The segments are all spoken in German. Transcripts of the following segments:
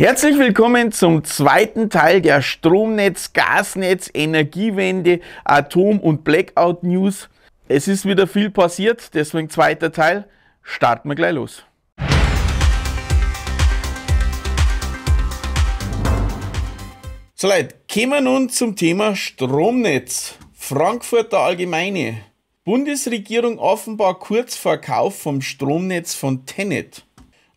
Herzlich willkommen zum zweiten Teil der Stromnetz, Gasnetz, Energiewende, Atom- und Blackout-News. Es ist wieder viel passiert, deswegen zweiter Teil. Starten wir gleich los. So Leute, kommen wir nun zum Thema Stromnetz. Frankfurter Allgemeine. Bundesregierung offenbar kurz vor Kauf vom Stromnetz von Tenet.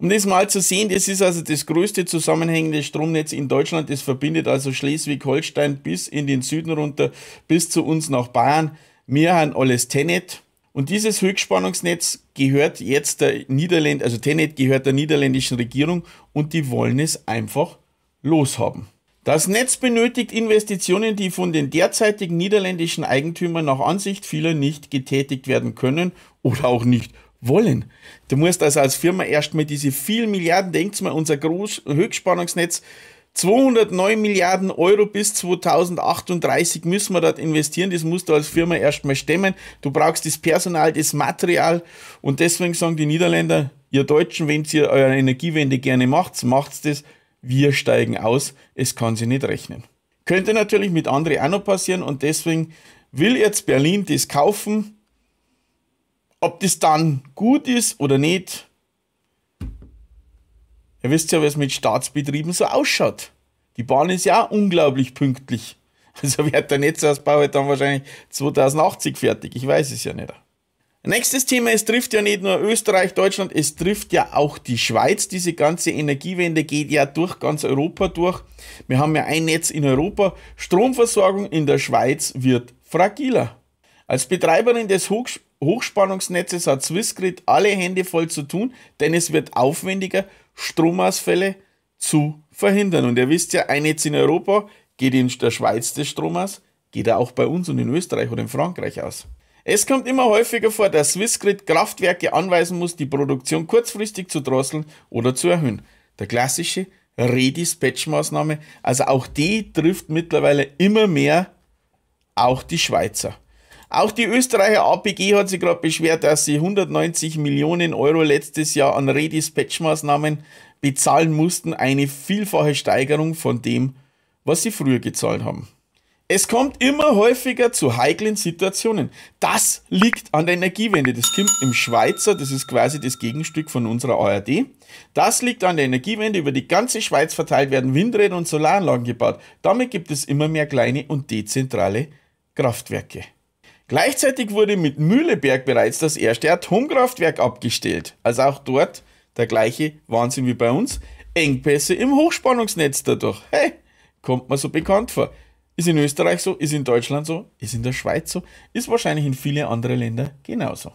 Um das mal zu sehen, das ist also das größte zusammenhängende Stromnetz in Deutschland. Es verbindet also Schleswig-Holstein bis in den Süden runter, bis zu uns nach Bayern. Wir haben alles Tenet. Und dieses Höchstspannungsnetz gehört jetzt der Niederland, also Tenet gehört der niederländischen Regierung und die wollen es einfach loshaben. Das Netz benötigt Investitionen, die von den derzeitigen niederländischen Eigentümern nach Ansicht vieler nicht getätigt werden können oder auch nicht wollen. Du musst also als Firma erstmal diese vielen Milliarden, denkt mal, unser Groß Höchstspannungsnetz, 209 Milliarden Euro bis 2038 müssen wir dort investieren. Das musst du als Firma erstmal stemmen. Du brauchst das Personal, das Material. Und deswegen sagen die Niederländer, ihr Deutschen, wenn ihr eure Energiewende gerne macht, macht's das. Wir steigen aus. Es kann sich nicht rechnen. Könnte natürlich mit anderen auch noch passieren. Und deswegen will jetzt Berlin das kaufen ob das dann gut ist oder nicht, ihr wisst ja, wie es mit Staatsbetrieben so ausschaut. Die Bahn ist ja auch unglaublich pünktlich. Also wird der Netzausbau halt dann wahrscheinlich 2080 fertig. Ich weiß es ja nicht. Nächstes Thema, es trifft ja nicht nur Österreich, Deutschland, es trifft ja auch die Schweiz. Diese ganze Energiewende geht ja durch ganz Europa durch. Wir haben ja ein Netz in Europa. Stromversorgung in der Schweiz wird fragiler. Als Betreiberin des Hochschulen Hochspannungsnetzes hat Swissgrid alle Hände voll zu tun, denn es wird aufwendiger, Stromausfälle zu verhindern. Und ihr wisst ja, ein Netz in Europa geht in der Schweiz des Strom geht er auch bei uns und in Österreich oder in Frankreich aus. Es kommt immer häufiger vor, dass Swissgrid Kraftwerke anweisen muss, die Produktion kurzfristig zu drosseln oder zu erhöhen. Der klassische Redispatch-Maßnahme, also auch die trifft mittlerweile immer mehr auch die Schweizer. Auch die Österreicher APG hat sich gerade beschwert, dass sie 190 Millionen Euro letztes Jahr an Redispatch-Maßnahmen bezahlen mussten, eine vielfache Steigerung von dem, was sie früher gezahlt haben. Es kommt immer häufiger zu heiklen Situationen. Das liegt an der Energiewende. Das kommt im Schweizer, das ist quasi das Gegenstück von unserer ARD. Das liegt an der Energiewende. Über die ganze Schweiz verteilt werden Windräder und Solaranlagen gebaut. Damit gibt es immer mehr kleine und dezentrale Kraftwerke. Gleichzeitig wurde mit Mühleberg bereits das erste Atomkraftwerk abgestellt. Also auch dort der gleiche Wahnsinn wie bei uns. Engpässe im Hochspannungsnetz dadurch. Hey, kommt mir so bekannt vor. Ist in Österreich so, ist in Deutschland so, ist in der Schweiz so, ist wahrscheinlich in viele andere Länder genauso.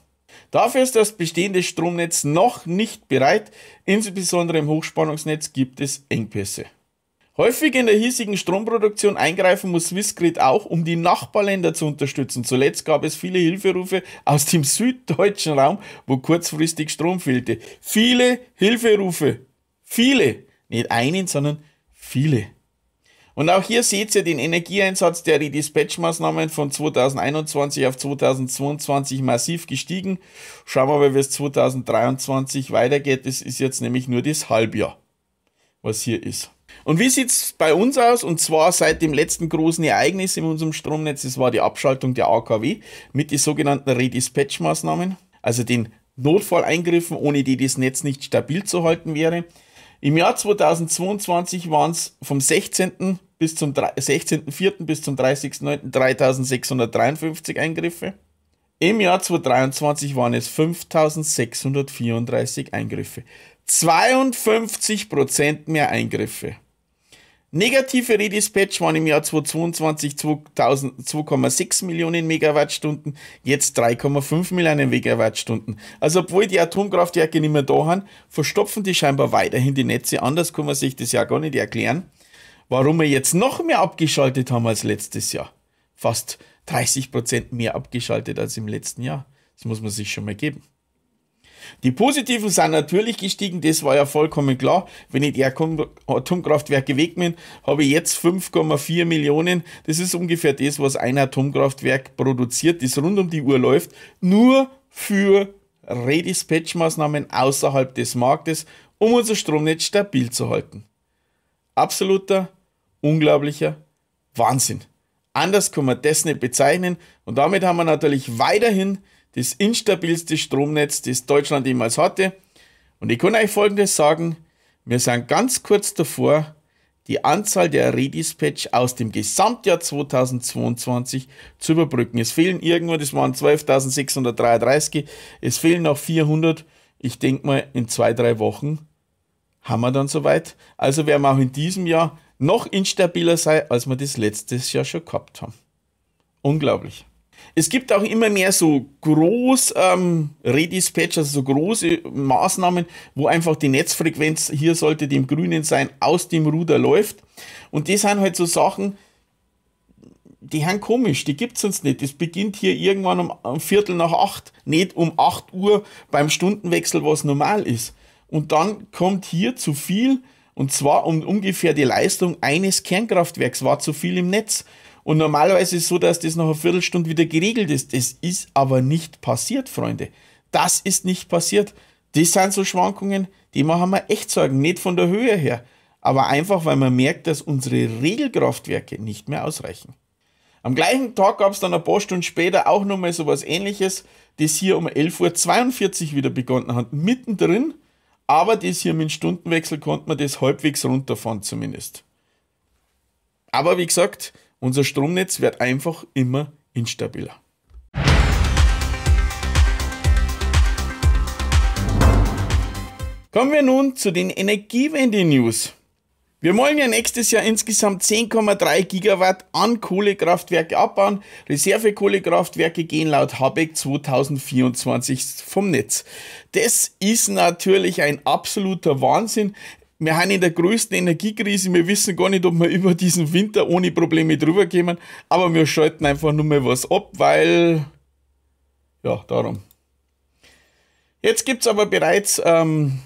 Dafür ist das bestehende Stromnetz noch nicht bereit. Insbesondere im Hochspannungsnetz gibt es Engpässe. Häufig in der hiesigen Stromproduktion eingreifen muss Swissgrid auch, um die Nachbarländer zu unterstützen. Zuletzt gab es viele Hilferufe aus dem süddeutschen Raum, wo kurzfristig Strom fehlte. Viele Hilferufe. Viele. Nicht einen, sondern viele. Und auch hier seht ihr den Energieeinsatz, der redispatch maßnahmen von 2021 auf 2022 massiv gestiegen. Schauen wir mal, wie es 2023 weitergeht. Das ist jetzt nämlich nur das Halbjahr, was hier ist. Und wie sieht es bei uns aus? Und zwar seit dem letzten großen Ereignis in unserem Stromnetz, das war die Abschaltung der AKW mit den sogenannten Redispatch-Maßnahmen, also den Notfalleingriffen, ohne die das Netz nicht stabil zu halten wäre. Im Jahr 2022 waren es vom 16. bis zum 16.04. bis zum 30.09. 3653 Eingriffe. Im Jahr 2023 waren es 5634 Eingriffe. 52% mehr Eingriffe. Negative Redispatch waren im Jahr 2022 2,6 Millionen Megawattstunden, jetzt 3,5 Millionen Megawattstunden. Also obwohl die Atomkraftwerke nicht mehr da haben, verstopfen die scheinbar weiterhin die Netze. Anders kann man sich das ja gar nicht erklären, warum wir jetzt noch mehr abgeschaltet haben als letztes Jahr. Fast 30% Prozent mehr abgeschaltet als im letzten Jahr. Das muss man sich schon mal geben. Die positiven sind natürlich gestiegen, das war ja vollkommen klar. Wenn ich die Atomkraftwerke wegnehme, habe ich jetzt 5,4 Millionen. Das ist ungefähr das, was ein Atomkraftwerk produziert, das rund um die Uhr läuft, nur für Redispatch-Maßnahmen außerhalb des Marktes, um unser Stromnetz stabil zu halten. Absoluter, unglaublicher Wahnsinn. Anders kann man das nicht bezeichnen. Und damit haben wir natürlich weiterhin das instabilste Stromnetz, das Deutschland jemals hatte. Und ich kann euch Folgendes sagen, wir sind ganz kurz davor, die Anzahl der Redispatch aus dem Gesamtjahr 2022 zu überbrücken. Es fehlen irgendwo, das waren 12.633, es fehlen noch 400. Ich denke mal, in zwei, drei Wochen haben wir dann soweit. Also werden wir auch in diesem Jahr noch instabiler sein, als wir das letztes Jahr schon gehabt haben. Unglaublich. Es gibt auch immer mehr so groß ähm, Redispatch, also so große Maßnahmen, wo einfach die Netzfrequenz, hier sollte dem Grünen sein, aus dem Ruder läuft. Und das sind halt so Sachen, die haben komisch, die gibt es uns nicht. Das beginnt hier irgendwann um, um Viertel nach acht, nicht um 8 Uhr beim Stundenwechsel, was normal ist. Und dann kommt hier zu viel, und zwar um ungefähr die Leistung eines Kernkraftwerks war zu viel im Netz. Und normalerweise ist es so, dass das nach einer Viertelstunde wieder geregelt ist. Das ist aber nicht passiert, Freunde. Das ist nicht passiert. Das sind so Schwankungen, die machen wir echt Sorgen. Nicht von der Höhe her, aber einfach, weil man merkt, dass unsere Regelkraftwerke nicht mehr ausreichen. Am gleichen Tag gab es dann ein paar Stunden später auch nochmal so was ähnliches, das hier um 11.42 Uhr wieder begonnen hat, mittendrin, aber das hier mit Stundenwechsel konnte man das halbwegs runterfahren zumindest. Aber wie gesagt, unser Stromnetz wird einfach immer instabiler. Kommen wir nun zu den Energiewende-News. Wir wollen ja nächstes Jahr insgesamt 10,3 Gigawatt an Kohlekraftwerke abbauen. Reservekohlekraftwerke gehen laut Habeck 2024 vom Netz. Das ist natürlich ein absoluter Wahnsinn wir haben in der größten Energiekrise, wir wissen gar nicht, ob wir über diesen Winter ohne Probleme drüber kommen, aber wir schalten einfach nur mal was ab, weil, ja, darum. Jetzt gibt es aber bereits ähm,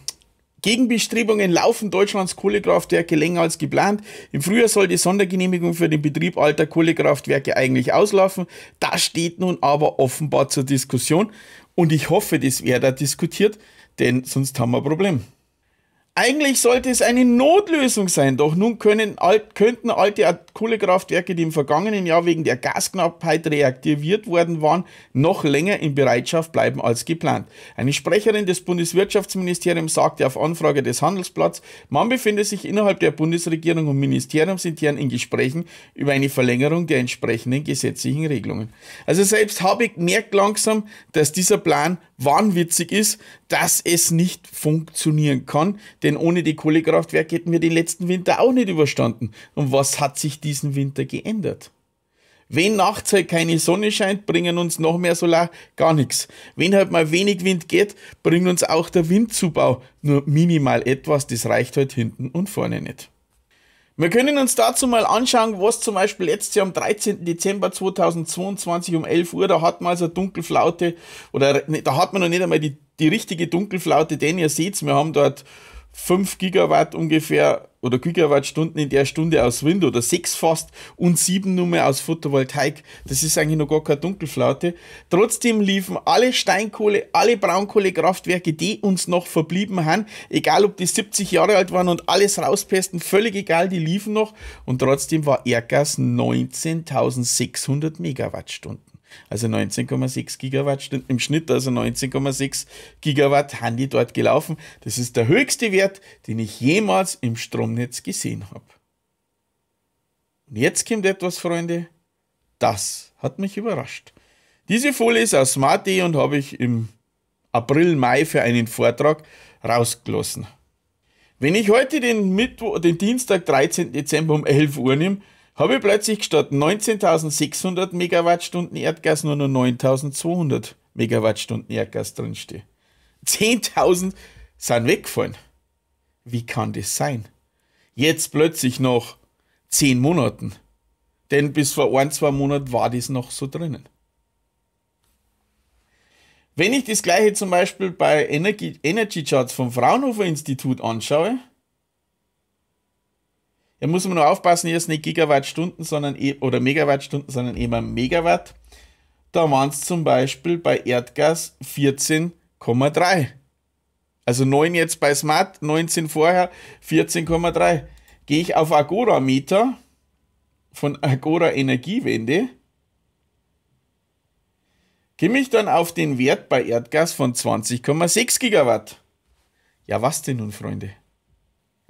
Gegenbestrebungen, laufen Deutschlands Kohlekraftwerke länger als geplant. Im Frühjahr soll die Sondergenehmigung für den Betrieb alter Kohlekraftwerke eigentlich auslaufen. Das steht nun aber offenbar zur Diskussion und ich hoffe, das wird da diskutiert, denn sonst haben wir ein Problem. Eigentlich sollte es eine Notlösung sein, doch nun können, alt, könnten alte Kohlekraftwerke, die im vergangenen Jahr wegen der Gasknappheit reaktiviert worden waren, noch länger in Bereitschaft bleiben als geplant. Eine Sprecherin des Bundeswirtschaftsministeriums sagte auf Anfrage des Handelsplatz, man befinde sich innerhalb der Bundesregierung und ministeriumsintern in Gesprächen über eine Verlängerung der entsprechenden gesetzlichen Regelungen. Also selbst Habeck merkt langsam, dass dieser Plan wahnwitzig ist, dass es nicht funktionieren kann denn ohne die Kohlekraftwerke hätten wir den letzten Winter auch nicht überstanden. Und was hat sich diesen Winter geändert? Wenn nachts halt keine Sonne scheint, bringen uns noch mehr Solar gar nichts. Wenn halt mal wenig Wind geht, bringt uns auch der Windzubau nur minimal etwas. Das reicht halt hinten und vorne nicht. Wir können uns dazu mal anschauen, was zum Beispiel letztes Jahr am 13. Dezember 2022 um 11 Uhr, da hat man also Dunkelflaute, oder ne, da hat man noch nicht einmal die, die richtige Dunkelflaute, denn ihr seht, wir haben dort 5 Gigawatt ungefähr oder Gigawattstunden in der Stunde aus Wind oder 6 fast und 7 nur mehr aus Photovoltaik. Das ist eigentlich noch gar keine Dunkelflaute. Trotzdem liefen alle Steinkohle, alle Braunkohlekraftwerke, die uns noch verblieben haben, egal ob die 70 Jahre alt waren und alles rauspesten, völlig egal, die liefen noch. Und trotzdem war Erdgas 19.600 Megawattstunden also 19,6 Gigawattstunden im Schnitt, also 19,6 Gigawatt Handy dort gelaufen. Das ist der höchste Wert, den ich jemals im Stromnetz gesehen habe. Und jetzt kommt etwas, Freunde, das hat mich überrascht. Diese Folie ist aus Smart.de und habe ich im April, Mai für einen Vortrag rausgelassen. Wenn ich heute den, Mittwo den Dienstag, 13. Dezember um 11 Uhr nehme, habe ich plötzlich statt 19.600 Megawattstunden Erdgas nur noch 9.200 Megawattstunden Erdgas drinstehen. 10.000 sind weggefallen. Wie kann das sein? Jetzt plötzlich nach 10 Monaten. Denn bis vor ein, zwei Monaten war das noch so drinnen. Wenn ich das gleiche zum Beispiel bei Energy, Energy Charts vom Fraunhofer Institut anschaue, da muss man nur aufpassen, hier ist nicht Gigawattstunden, sondern eh, oder Megawattstunden, sondern immer Megawatt. Da waren es zum Beispiel bei Erdgas 14,3. Also 9 jetzt bei Smart, 19 vorher, 14,3. Gehe ich auf Agora Meter von Agora Energiewende, komme ich dann auf den Wert bei Erdgas von 20,6 Gigawatt. Ja, was denn nun, Freunde?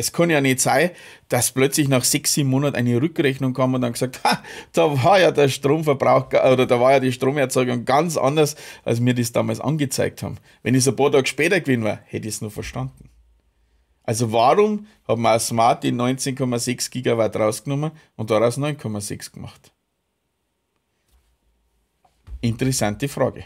Es kann ja nicht sein, dass plötzlich nach sechs, sieben Monaten eine Rückrechnung kam und dann gesagt, ha, da war ja der Stromverbrauch oder da war ja die Stromerzeugung ganz anders, als mir das damals angezeigt haben. Wenn ich es ein paar Tage später gewesen wäre, hätte ich es noch verstanden. Also warum hat man aus Smart die 19,6 Gigawatt rausgenommen und daraus 9,6 gemacht? Interessante Frage.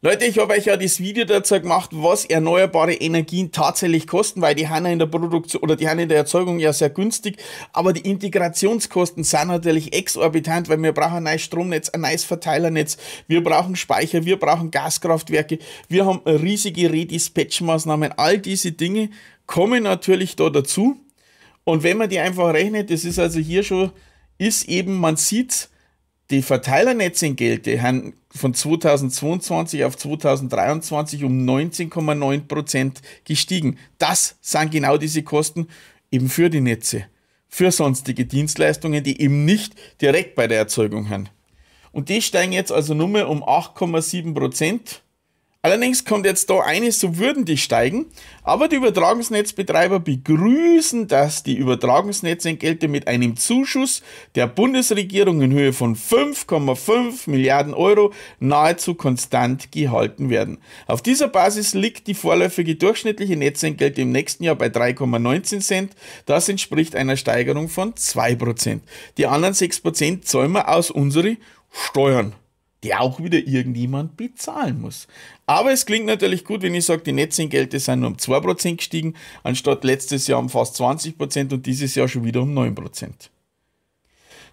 Leute, ich habe euch ja das Video dazu gemacht, was erneuerbare Energien tatsächlich kosten, weil die haben in der Produktion oder die haben in der Erzeugung ja sehr günstig, aber die Integrationskosten sind natürlich exorbitant, weil wir brauchen ein neues Stromnetz, ein neues Verteilernetz, wir brauchen Speicher, wir brauchen Gaskraftwerke, wir haben riesige Redispatch-Maßnahmen, all diese Dinge kommen natürlich da dazu. Und wenn man die einfach rechnet, das ist also hier schon, ist eben, man sieht, die Verteilernetze haben von 2022 auf 2023 um 19,9 Prozent gestiegen. Das sind genau diese Kosten eben für die Netze, für sonstige Dienstleistungen, die eben nicht direkt bei der Erzeugung haben. Und die steigen jetzt also nur mehr um 8,7 Prozent Allerdings kommt jetzt da eines so Würden, die steigen, aber die Übertragungsnetzbetreiber begrüßen, dass die Übertragungsnetzentgelte mit einem Zuschuss der Bundesregierung in Höhe von 5,5 Milliarden Euro nahezu konstant gehalten werden. Auf dieser Basis liegt die vorläufige durchschnittliche Netzentgelte im nächsten Jahr bei 3,19 Cent. Das entspricht einer Steigerung von 2%. Die anderen 6% zahlen wir aus unseren Steuern der auch wieder irgendjemand bezahlen muss. Aber es klingt natürlich gut, wenn ich sage, die Netzentgelte sind nur um 2% gestiegen, anstatt letztes Jahr um fast 20% und dieses Jahr schon wieder um 9%.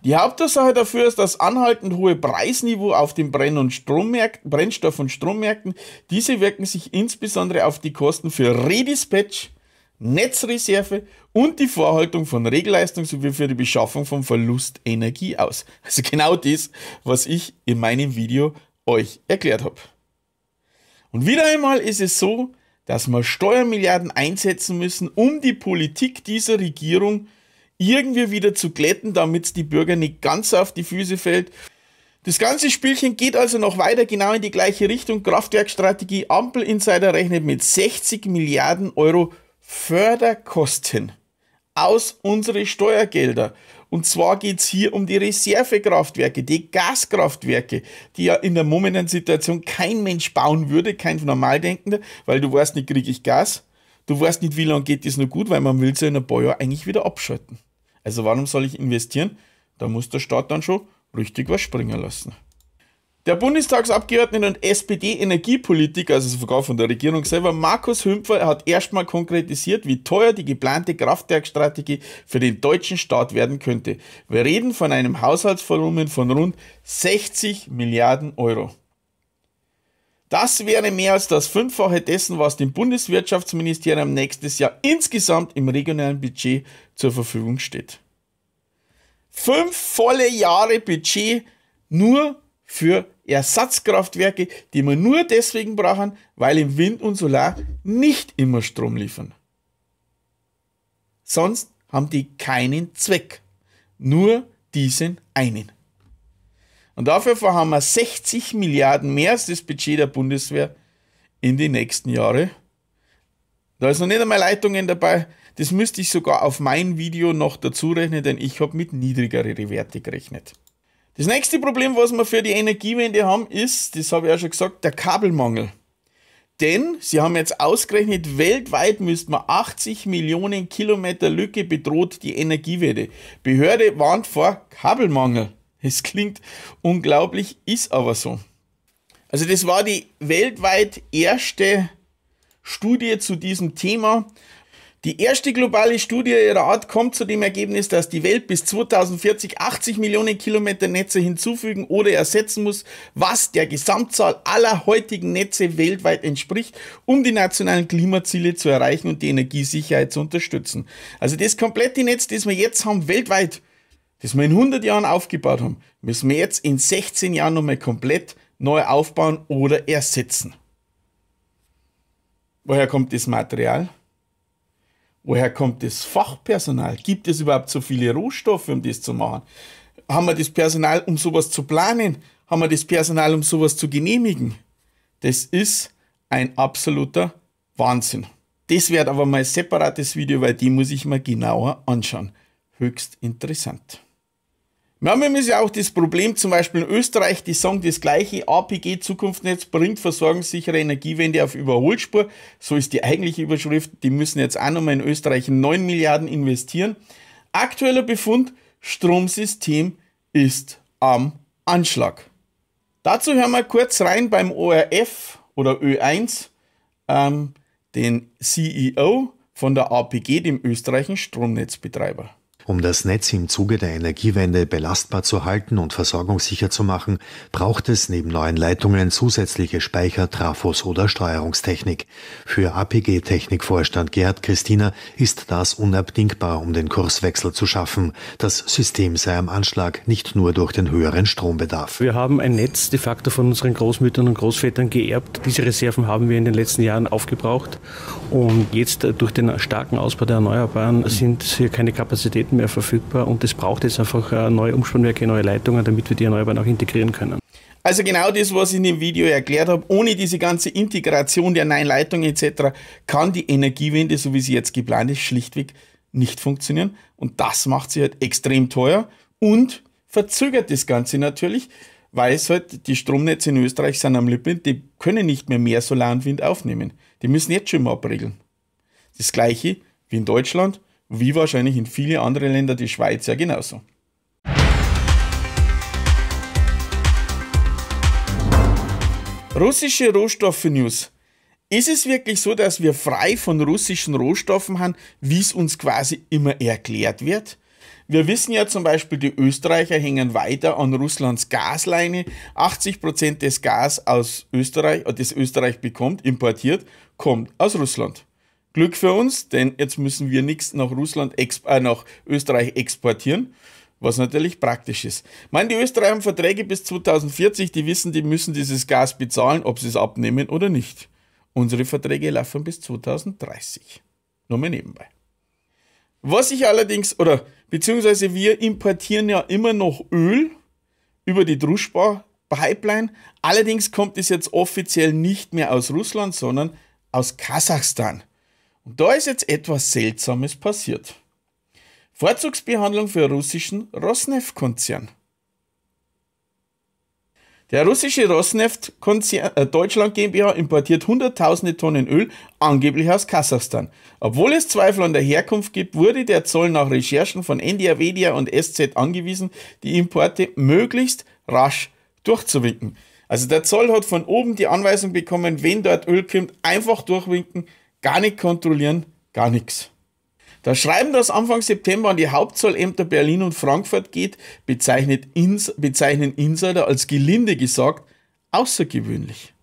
Die Hauptursache dafür ist das anhaltend hohe Preisniveau auf den Brenn- und Brennstoff- und Strommärkten. Diese wirken sich insbesondere auf die Kosten für Redispatch, Netzreserve und die Vorhaltung von Regelleistung sowie für die Beschaffung von Verlustenergie aus. Also genau das, was ich in meinem Video euch erklärt habe. Und wieder einmal ist es so, dass wir Steuermilliarden einsetzen müssen, um die Politik dieser Regierung irgendwie wieder zu glätten, damit es die Bürger nicht ganz auf die Füße fällt. Das ganze Spielchen geht also noch weiter genau in die gleiche Richtung. Kraftwerkstrategie Ampel Insider rechnet mit 60 Milliarden Euro Förderkosten aus unseren Steuergeldern. Und zwar geht es hier um die Reservekraftwerke, die Gaskraftwerke, die ja in der momentanen Situation kein Mensch bauen würde, kein Normaldenkender, weil du weißt nicht, kriege ich Gas, du weißt nicht, wie lange geht das noch gut, weil man will es ja in ein paar Jahren eigentlich wieder abschalten. Also warum soll ich investieren? Da muss der Staat dann schon richtig was springen lassen. Der Bundestagsabgeordnete und SPD-Energiepolitiker, also sogar von der Regierung selber, Markus Hümpfer, hat erstmal konkretisiert, wie teuer die geplante Kraftwerkstrategie für den deutschen Staat werden könnte. Wir reden von einem Haushaltsvolumen von rund 60 Milliarden Euro. Das wäre mehr als das Fünffache dessen, was dem Bundeswirtschaftsministerium nächstes Jahr insgesamt im regionalen Budget zur Verfügung steht. Fünf volle Jahre Budget nur für Ersatzkraftwerke, die wir nur deswegen brauchen, weil im Wind und Solar nicht immer Strom liefern. Sonst haben die keinen Zweck, nur diesen einen. Und dafür haben wir 60 Milliarden mehr als das Budget der Bundeswehr in die nächsten Jahre. Da ist noch nicht einmal Leitungen dabei. Das müsste ich sogar auf mein Video noch dazu rechnen, denn ich habe mit niedrigeren Werte gerechnet. Das nächste Problem, was wir für die Energiewende haben, ist, das habe ich ja schon gesagt, der Kabelmangel. Denn sie haben jetzt ausgerechnet, weltweit müsste man 80 Millionen Kilometer Lücke bedroht die Energiewende. Behörde warnt vor Kabelmangel. Es klingt unglaublich, ist aber so. Also das war die weltweit erste Studie zu diesem Thema die erste globale Studie ihrer Art kommt zu dem Ergebnis, dass die Welt bis 2040 80 Millionen Kilometer Netze hinzufügen oder ersetzen muss, was der Gesamtzahl aller heutigen Netze weltweit entspricht, um die nationalen Klimaziele zu erreichen und die Energiesicherheit zu unterstützen. Also das komplette Netz, das wir jetzt haben, weltweit, das wir in 100 Jahren aufgebaut haben, müssen wir jetzt in 16 Jahren nochmal komplett neu aufbauen oder ersetzen. Woher kommt das Material? Woher kommt das Fachpersonal? Gibt es überhaupt so viele Rohstoffe, um das zu machen? Haben wir das Personal, um sowas zu planen? Haben wir das Personal, um sowas zu genehmigen? Das ist ein absoluter Wahnsinn. Das wird aber mal ein separates Video, weil die muss ich mir genauer anschauen. Höchst interessant. Wir haben ja auch das Problem, zum Beispiel in Österreich, die sagen das gleiche, APG Zukunftsnetz bringt versorgungssichere Energiewende auf Überholspur. So ist die eigentliche Überschrift. Die müssen jetzt auch nochmal in Österreich 9 Milliarden investieren. Aktueller Befund, Stromsystem ist am Anschlag. Dazu hören wir kurz rein beim ORF oder Ö1, ähm, den CEO von der APG, dem österreichischen Stromnetzbetreiber. Um das Netz im Zuge der Energiewende belastbar zu halten und versorgungssicher zu machen, braucht es neben neuen Leitungen zusätzliche Speicher, Trafos oder Steuerungstechnik. Für APG-Technikvorstand Gerhard Christina ist das unabdingbar, um den Kurswechsel zu schaffen. Das System sei am Anschlag, nicht nur durch den höheren Strombedarf. Wir haben ein Netz de facto von unseren Großmüttern und Großvätern geerbt. Diese Reserven haben wir in den letzten Jahren aufgebraucht. Und jetzt durch den starken Ausbau der Erneuerbaren sind hier keine Kapazitäten mehr verfügbar und es braucht jetzt einfach äh, neue Umspannwerke, neue Leitungen, damit wir die Erneuerbaren auch integrieren können. Also genau das, was ich in dem Video erklärt habe, ohne diese ganze Integration der neuen Leitungen etc. kann die Energiewende, so wie sie jetzt geplant ist, schlichtweg nicht funktionieren. Und das macht sie halt extrem teuer und verzögert das Ganze natürlich, weil es halt die Stromnetze in Österreich sind am Limit, die können nicht mehr mehr Solar und Wind aufnehmen. Die müssen jetzt schon mal abregeln. Das gleiche wie in Deutschland wie wahrscheinlich in viele andere Länder die Schweiz ja genauso. Russische Rohstoffe News. Ist es wirklich so, dass wir frei von russischen Rohstoffen haben, wie es uns quasi immer erklärt wird? Wir wissen ja zum Beispiel, die Österreicher hängen weiter an Russlands Gasleine. 80% Prozent des Gas aus Österreich, äh, das Österreich bekommt, importiert, kommt aus Russland. Glück für uns, denn jetzt müssen wir nichts nach Russland, äh, nach Österreich exportieren, was natürlich praktisch ist. Ich meine, die Österreicher haben Verträge bis 2040, die wissen, die müssen dieses Gas bezahlen, ob sie es abnehmen oder nicht. Unsere Verträge laufen bis 2030. Nur mal nebenbei. Was ich allerdings, oder beziehungsweise wir importieren ja immer noch Öl über die Druschbar Pipeline. Allerdings kommt es jetzt offiziell nicht mehr aus Russland, sondern aus Kasachstan. Und da ist jetzt etwas Seltsames passiert. Vorzugsbehandlung für russischen Rosneft-Konzern. Der russische Rosneft-Konzern äh, Deutschland GmbH importiert hunderttausende Tonnen Öl, angeblich aus Kasachstan. Obwohl es Zweifel an der Herkunft gibt, wurde der Zoll nach Recherchen von NDRWDIA und SZ angewiesen, die Importe möglichst rasch durchzuwinken. Also der Zoll hat von oben die Anweisung bekommen, wenn dort Öl kommt, einfach durchwinken, gar nicht kontrollieren, gar nichts. Das Schreiben, das Anfang September an die Hauptzollämter Berlin und Frankfurt geht, Ins bezeichnen Insider als gelinde gesagt außergewöhnlich.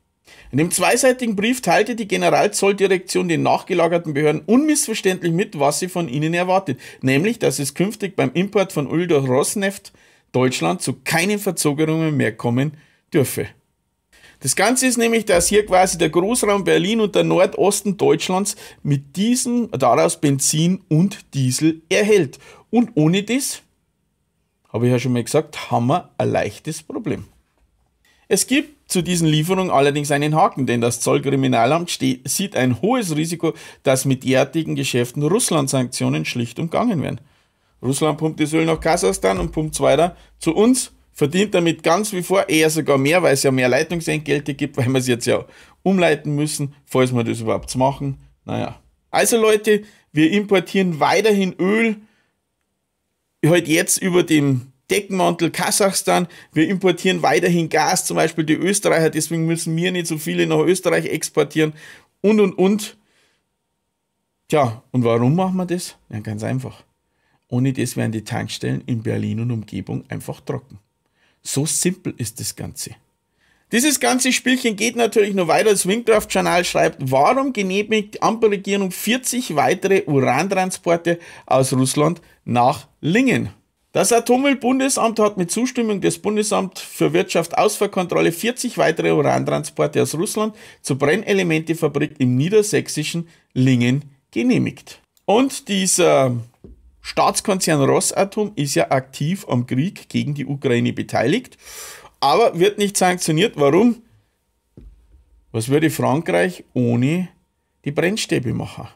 In dem zweiseitigen Brief teilte die Generalzolldirektion den nachgelagerten Behörden unmissverständlich mit, was sie von ihnen erwartet, nämlich, dass es künftig beim Import von Öl durch Rosneft Deutschland zu keinen Verzögerungen mehr kommen dürfe. Das Ganze ist nämlich, dass hier quasi der Großraum Berlin und der Nordosten Deutschlands mit diesem, daraus Benzin und Diesel erhält. Und ohne das, habe ich ja schon mal gesagt, haben wir ein leichtes Problem. Es gibt zu diesen Lieferungen allerdings einen Haken, denn das Zollkriminalamt steht, sieht ein hohes Risiko, dass mit derartigen Geschäften Russland-Sanktionen schlicht umgangen werden. Russland pumpt das Öl nach Kasachstan und pumpt es weiter zu uns verdient damit ganz wie vor, eher sogar mehr, weil es ja mehr Leitungsentgelte gibt, weil wir es jetzt ja umleiten müssen, falls wir das überhaupt machen. Naja. Also Leute, wir importieren weiterhin Öl, halt jetzt über dem Deckmantel Kasachstan. Wir importieren weiterhin Gas, zum Beispiel die Österreicher, deswegen müssen wir nicht so viele nach Österreich exportieren und und und. Tja, und warum machen wir das? Ja, ganz einfach. Ohne das wären die Tankstellen in Berlin und Umgebung einfach trocken. So simpel ist das Ganze. Dieses ganze Spielchen geht natürlich nur weiter. Das Windkraft-Journal schreibt, warum genehmigt die Ampelregierung 40 weitere Urantransporte aus Russland nach Lingen? Das Atommüllbundesamt hat mit Zustimmung des Bundesamts für Wirtschaft Ausfuhrkontrolle 40 weitere Urantransporte aus Russland zur Brennelementefabrik im niedersächsischen Lingen genehmigt. Und dieser Staatskonzern Rosatom ist ja aktiv am Krieg gegen die Ukraine beteiligt, aber wird nicht sanktioniert. Warum? Was würde Frankreich ohne die Brennstäbe machen?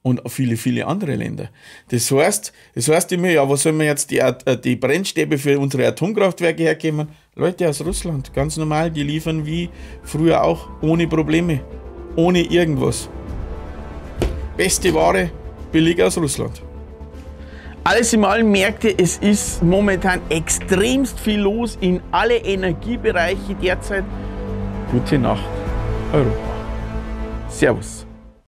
Und viele, viele andere Länder. Das heißt, das heißt immer, ja, wo sollen wir jetzt die, äh, die Brennstäbe für unsere Atomkraftwerke hergeben? Leute aus Russland, ganz normal, die liefern wie früher auch, ohne Probleme, ohne irgendwas. Beste Ware, billig aus Russland. Alles in allem merkt ihr, es ist momentan extremst viel los in alle Energiebereiche derzeit. Gute Nacht, Europa. Servus.